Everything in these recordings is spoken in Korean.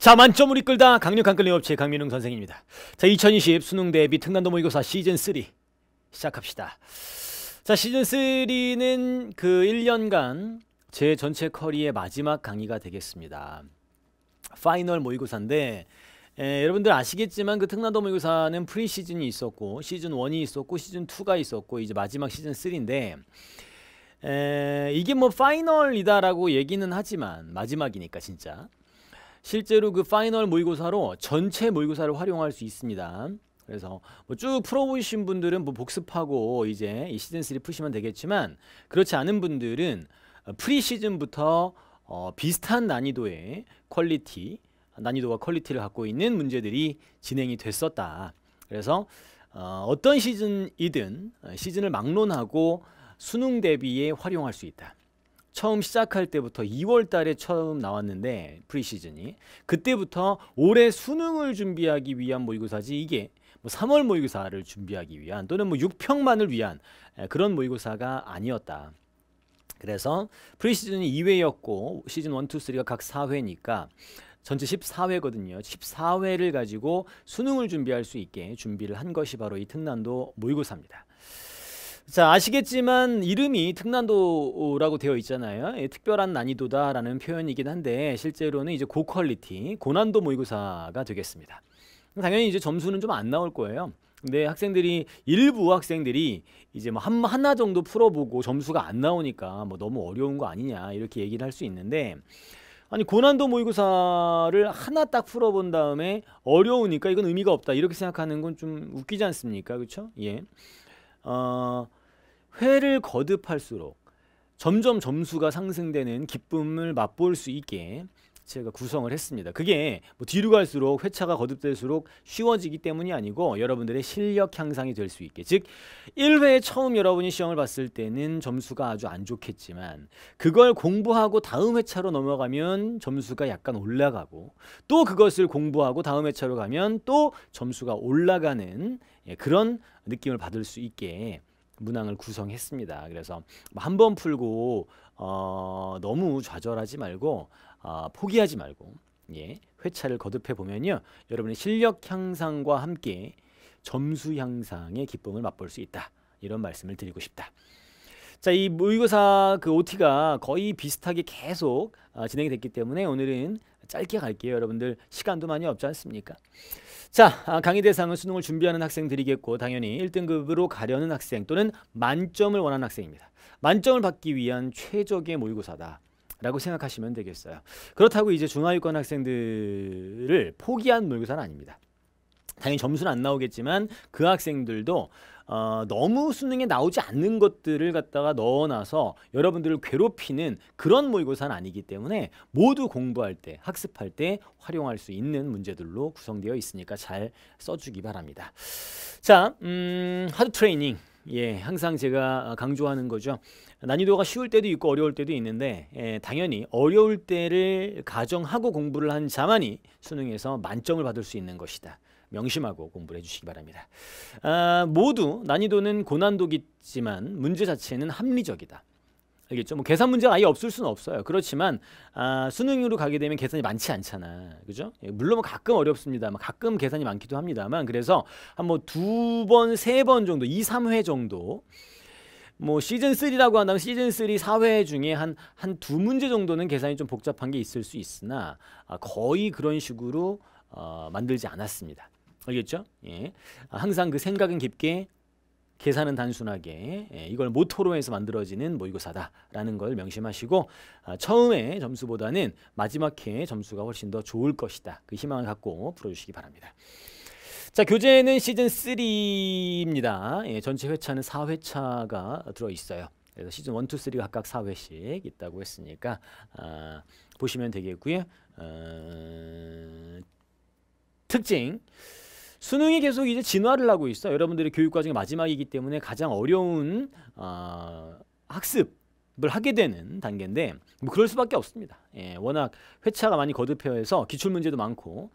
자 만점을 이끌다 강력한 끌림업체 강민웅 선생입니다. 자 2020 수능 대비 특난도 모의고사 시즌 3 시작합시다. 자 시즌 3는 그 1년간 제 전체 커리의 마지막 강의가 되겠습니다. 파이널 모의고사인데 에, 여러분들 아시겠지만 그 특난도 모의고사는 프리 시즌이 있었고 시즌 1이 있었고 시즌 2가 있었고 이제 마지막 시즌 3인데 에, 이게 뭐 파이널이다라고 얘기는 하지만 마지막이니까 진짜 실제로 그 파이널 모의고사로 전체 모의고사를 활용할 수 있습니다. 그래서 뭐쭉 풀어보신 분들은 뭐 복습하고 이제 이 시즌 3 푸시면 되겠지만 그렇지 않은 분들은 어, 프리 시즌부터 어 비슷한 난이도의 퀄리티 난이도와 퀄리티를 갖고 있는 문제들이 진행이 됐었다. 그래서 어, 어떤 시즌이든 어, 시즌을 막론하고 수능 대비에 활용할 수 있다. 처음 시작할 때부터 2월 달에 처음 나왔는데 프리시즌이 그때부터 올해 수능을 준비하기 위한 모의고사지 이게 뭐 3월 모의고사를 준비하기 위한 또는 뭐 6평만을 위한 그런 모의고사가 아니었다. 그래서 프리시즌이 2회였고 시즌 1, 2, 3가 각 4회니까 전체 14회거든요. 14회를 가지고 수능을 준비할 수 있게 준비를 한 것이 바로 이 특난도 모의고사입니다. 자 아시겠지만 이름이 특난도라고 되어 있잖아요. 예, 특별한 난이도다라는 표현이긴 한데 실제로는 이제 고퀄리티 고난도 모의고사가 되겠습니다. 당연히 이제 점수는 좀 안 나올 거예요. 근데 학생들이 일부 학생들이 이제 뭐 한, 하나 정도 풀어보고 점수가 안 나오니까 뭐 너무 어려운 거 아니냐 이렇게 얘기를 할 수 있는데 아니 고난도 모의고사를 하나 딱 풀어본 다음에 어려우니까 이건 의미가 없다 이렇게 생각하는 건 좀 웃기지 않습니까 그렇죠 예 어, 회를 거듭할수록 점점 점수가 상승되는 기쁨을 맛볼 수 있게 제가 구성을 했습니다. 그게 뭐 뒤로 갈수록 회차가 거듭될수록 쉬워지기 때문이 아니고 여러분들의 실력 향상이 될 수 있게 즉 1회 에 처음 여러분이 시험을 봤을 때는 점수가 아주 안 좋겠지만 그걸 공부하고 다음 회차로 넘어가면 점수가 약간 올라가고 또 그것을 공부하고 다음 회차로 가면 또 점수가 올라가는 예, 그런 느낌을 받을 수 있게 문항을 구성했습니다. 그래서 뭐 한번 풀고 어, 너무 좌절하지 말고 어, 포기하지 말고 예, 회차를 거듭해 보면요. 여러분의 실력 향상과 함께 점수 향상의 기쁨을 맛볼 수 있다. 이런 말씀을 드리고 싶다. 자, 이 모의고사 그 OT가 거의 비슷하게 계속 아, 진행이 됐기 때문에 오늘은 짧게 갈게요. 여러분들 시간도 많이 없지 않습니까? 자, 아, 강의 대상은 수능을 준비하는 학생들이겠고 당연히 1등급으로 가려는 학생 또는 만점을 원하는 학생입니다. 만점을 받기 위한 최적의 모의고사다. 라고 생각하시면 되겠어요. 그렇다고 이제 중하위권 학생들을 포기한 모의고사는 아닙니다. 당연히 점수는 안 나오겠지만 그 학생들도 어, 너무 수능에 나오지 않는 것들을 갖다가 넣어놔서 여러분들을 괴롭히는 그런 모의고사는 아니기 때문에 모두 공부할 때 학습할 때 활용할 수 있는 문제들로 구성되어 있으니까 잘 써주기 바랍니다. 자, 음, 하드 트레이닝. 예, 항상 제가 강조하는 거죠. 난이도가 쉬울 때도 있고 어려울 때도 있는데 예, 당연히 어려울 때를 가정하고 공부를 한 자만이 수능에서 만점을 받을 수 있는 것이다. 명심하고 공부를 해주시기 바랍니다. 아, 모두 난이도는 고난도겠지만 문제 자체는 합리적이다. 알겠죠? 뭐 계산 문제가 아예 없을 수는 없어요. 그렇지만 아, 수능으로 가게 되면 계산이 많지 않잖아. 그죠? 예, 물론 뭐 가끔 어렵습니다. 가끔 계산이 많기도 합니다만 그래서 한 뭐 두 번, 세 번 정도, 2, 3회 정도 뭐 시즌 3라고 한다면 시즌 3 4회 중에 한 한 두 문제 정도는 계산이 좀 복잡한 게 있을 수 있으나 아, 거의 그런 식으로 어, 만들지 않았습니다. 알겠죠? 예. 항상 그 생각은 깊게 계산은 단순하게 예, 이걸 모토로 해서 만들어지는 모의고사다라는 걸 명심하시고 아, 처음에 점수보다는 마지막 해 점수가 훨씬 더 좋을 것이다. 그 희망을 갖고 풀어주시기 바랍니다. 자 교재는 시즌 3입니다. 예, 전체 회차는 4회차가 들어있어요. 그래서 시즌 1, 2, 3 각각 4회씩 있다고 했으니까 아, 보시면 되겠고요. 어, 특징 수능이 계속 이제 진화를 하고 있어. 여러분들의 교육 과정의 마지막이기 때문에 가장 어려운 어, 학습을 하게 되는 단계인데 뭐 그럴 수밖에 없습니다. 예, 워낙 회차가 많이 거듭해서 기출 문제도 많고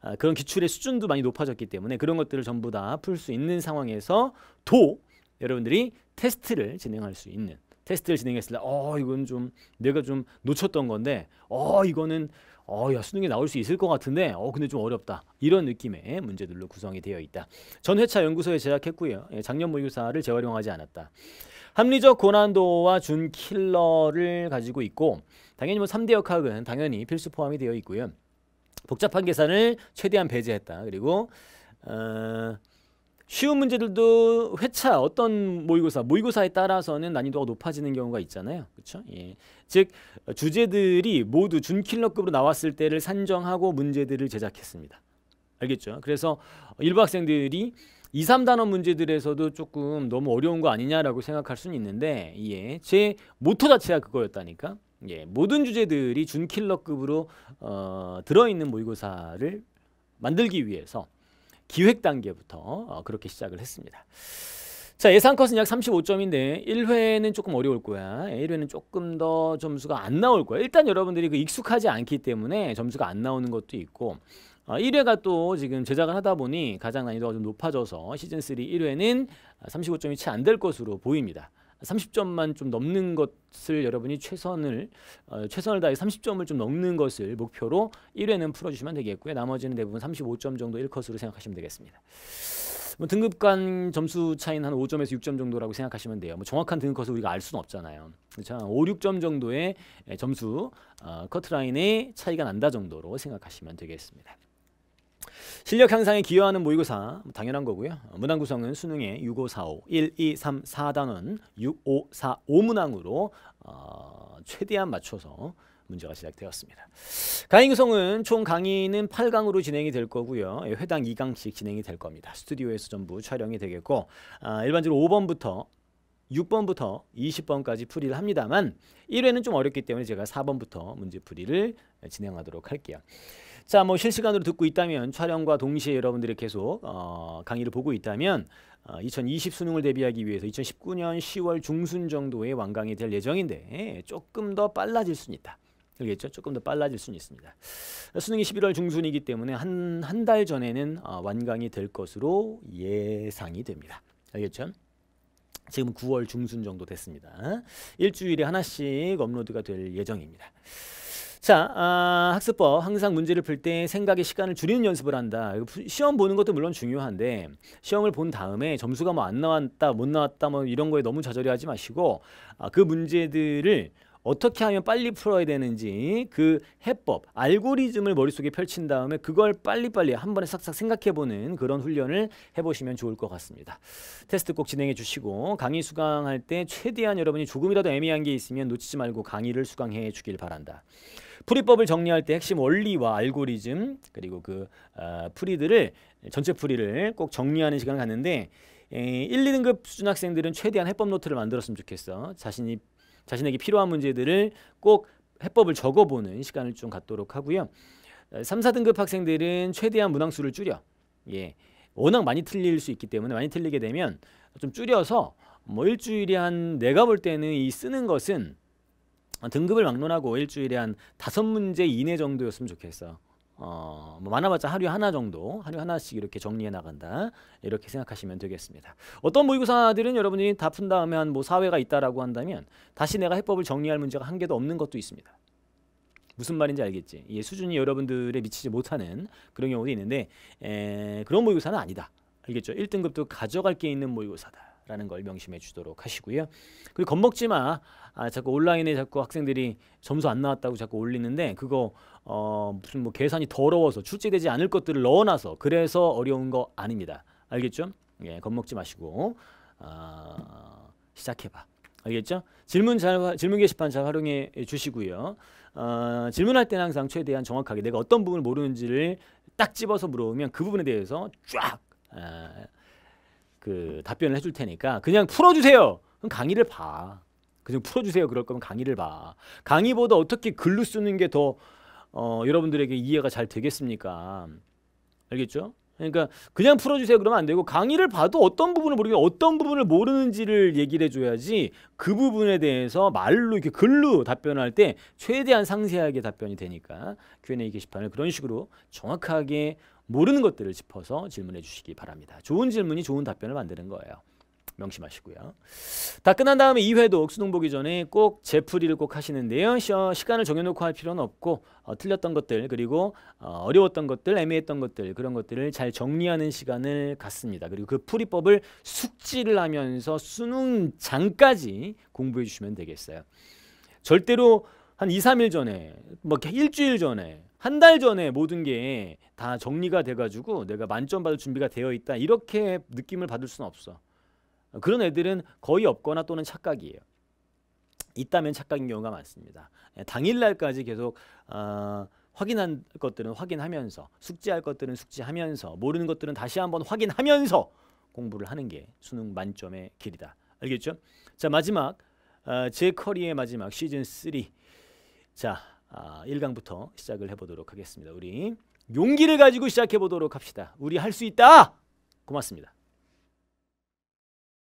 아, 그런 기출의 수준도 많이 높아졌기 때문에 그런 것들을 전부 다 풀 수 있는 상황에서 도 여러분들이 테스트를 진행할 수 있는 테스트를 진행했을 때, 어, 이건 좀 내가 좀 놓쳤던 건데, 어, 이거는 어, 야, 수능에 나올 수 있을 것 같은데, 어, 근데 좀 어렵다. 이런 느낌의 문제들로 구성이 되어 있다. 전 회차 연구소에 제작했고요. 예, 작년 모의고사를 재활용하지 않았다. 합리적 고난도와 준 킬러를 가지고 있고, 당연히 뭐 3대 역학은 당연히 필수 포함이 되어 있고요. 복잡한 계산을 최대한 배제했다. 그리고, 어, 쉬운 문제들도 회차 어떤 모의고사 모의고사에 따라서는 난이도가 높아지는 경우가 있잖아요 그렇죠 예. 즉 주제들이 모두 준킬러급으로 나왔을 때를 산정하고 문제들을 제작했습니다 알겠죠 그래서 일부 학생들이 2, 3단원 문제들에서도 조금 너무 어려운 거 아니냐라고 생각할 수는 있는데 예. 제 모토 자체가 그거였다니까 예. 모든 주제들이 준킬러급으로 어, 들어있는 모의고사를 만들기 위해서 기획 단계부터 어, 그렇게 시작을 했습니다. 자 예상 컷은 약 35점인데 1회는 조금 어려울 거야. 1회는 조금 더 점수가 안 나올 거야. 일단 여러분들이 그 익숙하지 않기 때문에 점수가 안 나오는 것도 있고 1회가 어, 또 지금 제작을 하다 보니 가장 난이도가 좀 높아져서 시즌3 1회는 35점이 채 안 될 것으로 보입니다. 30점만 좀 넘는 것을 여러분이 최선을 어, 최선을 다해 30점을 좀 넘는 것을 목표로 1회는 풀어주시면 되겠고요. 나머지는 대부분 35점 정도 1컷으로 생각하시면 되겠습니다. 뭐 등급 간 점수 차이는 한 5점에서 6점 정도라고 생각하시면 돼요. 뭐 정확한 등급컷을 우리가 알 수는 없잖아요. 그렇죠? 5, 6점 정도의 점수 어, 커트라인의 차이가 난다 정도로 생각하시면 되겠습니다. 실력 향상에 기여하는 모의고사 당연한 거고요. 문항 구성은 수능의 6, 5, 4, 5, 1, 2, 3, 4단원 6, 5, 4, 5문항으로 어, 최대한 맞춰서 문제가 시작되었습니다. 강의 구성은 총 강의는 8강으로 진행이 될 거고요. 예, 회당 2강씩 진행이 될 겁니다. 스튜디오에서 전부 촬영이 되겠고 아, 일반적으로 5번부터 6번부터 20번까지 풀이를 합니다만 1회는 좀 어렵기 때문에 제가 4번부터 문제풀이를 진행하도록 할게요. 자, 뭐 실시간으로 듣고 있다면 촬영과 동시에 여러분들이 계속 어, 강의를 보고 있다면 어, 2020 수능을 대비하기 위해서 2019년 10월 중순 정도에 완강이 될 예정인데 예, 조금 더 빨라질 수 있다. 알겠죠? 조금 더 빨라질 수 있습니다. 수능이 11월 중순이기 때문에 한 한 달 전에는 어, 완강이 될 것으로 예상이 됩니다. 알겠죠? 지금 9월 중순 정도 됐습니다. 일주일에 하나씩 업로드가 될 예정입니다. 자, 아, 학습법 항상 문제를 풀 때 생각의 시간을 줄이는 연습을 한다. 시험 보는 것도 물론 중요한데 시험을 본 다음에 점수가 뭐 안 나왔다, 못 나왔다 뭐 이런 거에 너무 좌절해하지 마시고 아, 그 문제들을 어떻게 하면 빨리 풀어야 되는지 그 해법, 알고리즘을 머릿속에 펼친 다음에 그걸 빨리빨리 한 번에 싹싹 생각해보는 그런 훈련을 해보시면 좋을 것 같습니다. 테스트 꼭 진행해 주시고 강의 수강할 때 최대한 여러분이 조금이라도 애매한 게 있으면 놓치지 말고 강의를 수강해 주길 바란다. 풀이법을 정리할 때 핵심 원리와 알고리즘 그리고 그 어, 풀이들을 전체 풀이를 꼭 정리하는 시간을 갖는데 에, 1, 2등급 수준 학생들은 최대한 해법 노트를 만들었으면 좋겠어. 자신이 자신에게 필요한 문제들을 꼭 해법을 적어보는 시간을 좀 갖도록 하고요. 3, 어, 4등급 학생들은 최대한 문항수를 줄여. 예. 워낙 많이 틀릴 수 있기 때문에 많이 틀리게 되면 좀 줄여서 뭐 일주일에 한 내가 볼 때는 이 쓰는 것은 등급을 막론하고 일주일에 한 다섯 문제 이내 정도였으면 좋겠어. 어, 뭐 많아봤자 하루에 하나 정도, 하루에 하나씩 이렇게 정리해 나간다. 이렇게 생각하시면 되겠습니다. 어떤 모의고사들은 여러분이다 푼 다음에 한뭐 사회가 있다라고 한다면 다시 내가 해법을 정리할 문제가 한 개도 없는 것도 있습니다. 무슨 말인지 알겠지? 이 수준이 여러분들에 미치지 못하는 그런 경우도 있는데 에, 그런 모의고사는 아니다. 알겠죠? 1등급도 가져갈 게 있는 모의고사다. 라는 걸 명심해 주도록 하시고요. 그리고 겁먹지 마. 아, 자꾸 온라인에 자꾸 학생들이 점수 안 나왔다고 자꾸 올리는데 그거 어, 무슨 뭐 계산이 더러워서 출제되지 않을 것들을 넣어놔서 그래서 어려운 거 아닙니다. 알겠죠? 예, 겁먹지 마시고 어, 시작해봐. 알겠죠? 질문 잘 질문 게시판 잘 활용해 주시고요. 어, 질문할 때는 항상 최대한 정확하게 내가 어떤 부분을 모르는지를 딱 집어서 물어보면 그 부분에 대해서 쫙 어, 그 답변을 해줄 테니까 그냥 풀어주세요. 그럼 강의를 봐. 그냥 풀어주세요. 그럴 거면 강의를 봐. 강의보다 어떻게 글로 쓰는 게더 어, 여러분들에게 이해가 잘 되겠습니까? 알겠죠? 그러니까 그냥 풀어주세요 그러면 안 되고 강의를 봐도 어떤 부분을 모르고 어떤 부분을 모르는지를 얘기를 해줘야지 그 부분에 대해서 말로 이렇게 글로 답변할 때 최대한 상세하게 답변이 되니까 Q&A 게시판을 그런 식으로 정확하게 모르는 것들을 짚어서 질문해 주시기 바랍니다. 좋은 질문이 좋은 답변을 만드는 거예요. 명심하시고요. 다 끝난 다음에 2회도 옥수동 보기 전에 꼭 제풀이를 꼭 하시는데요. 어, 시간을 정해놓고 할 필요는 없고 어, 틀렸던 것들 그리고 어, 려웠던 것들 애매했던 것들 그런 것들을 잘 정리하는 시간을 갖습니다. 그리고 그 풀이법을 숙지를 하면서 수능 장까지 공부해 주시면 되겠어요. 절대로 한 2, 3일 전에 뭐 일주일 전에 한 달 전에 모든 게 다 정리가 돼가지고 내가 만점 받을 준비가 되어 있다 이렇게 느낌을 받을 수는 없어 그런 애들은 거의 없거나 또는 착각이에요 있다면 착각인 경우가 많습니다 예, 당일날까지 계속 어, 확인한 것들은 확인하면서 숙지할 것들은 숙지하면서 모르는 것들은 다시 한번 확인하면서 공부를 하는 게 수능 만점의 길이다 알겠죠? 자 마지막 어, 제 커리의 마지막 시즌 3 자, 1강부터 아, 시작을 해보도록 하겠습니다. 우리 용기를 가지고 시작해보도록 합시다. 우리 할 수 있다! 고맙습니다.